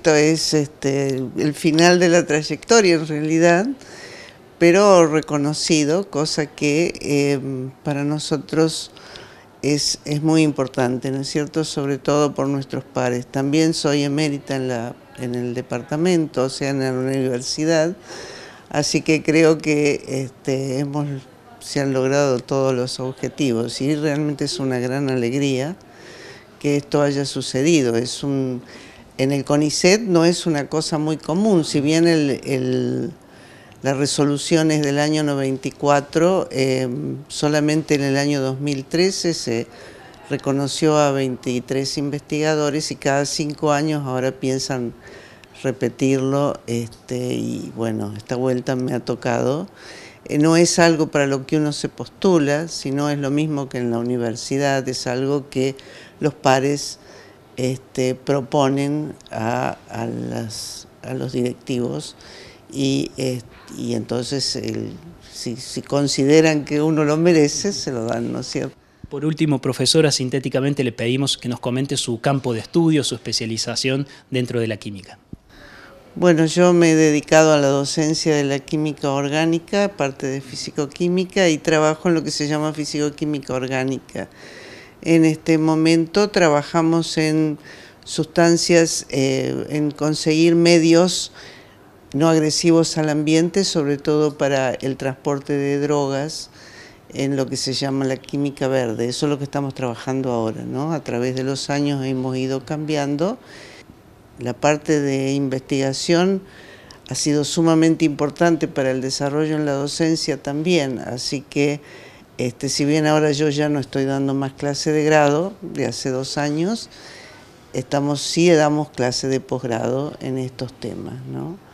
Esto es este, el final de la trayectoria en realidad, pero reconocido, cosa que em, para nosotros es, es, muy importante, ¿no es cierto? Sobre todo por nuestros pares. También soy emérita en, la, en el departamento, o sea, en la universidad, así que creo que este, hemos, se han logrado todos los objetivos y realmente es una gran alegría que esto haya sucedido. Es un en el CONICET no es una cosa muy común, si bien el, el, las resoluciones del año 94, em, solamente en el año 2013 se reconoció a 23 investigadores y cada cinco años ahora piensan repetirlo este, y bueno, esta vuelta me ha tocado. Eh, no es algo para lo que uno se postula, sino es lo mismo que en la universidad, es algo que los pares este, proponen a, los directivos y, entonces si, si, consideran que uno lo merece, se lo dan, ¿no es cierto? Por último, profesora, sintéticamente le pedimos que nos comente su campo de estudio, su especialización dentro de la química. Bueno, yo me he dedicado a la docencia de la química orgánica, parte de fisicoquímica, y trabajo en lo que se llama fisicoquímica orgánica. En este momento trabajamos en sustancias, eh, en conseguir medios no agresivos al ambiente, sobre todo para el transporte de drogas en lo que se llama la química verde. Eso es lo que estamos trabajando ahora, ¿no? A través de los años hemos ido cambiando. La parte de investigación ha sido sumamente importante para el desarrollo en la docencia también, así que este, si bien ahora yo ya no estoy dando más clase de grado, de hace dos años, estamos, sí damos clase de posgrado en estos temas, ¿no?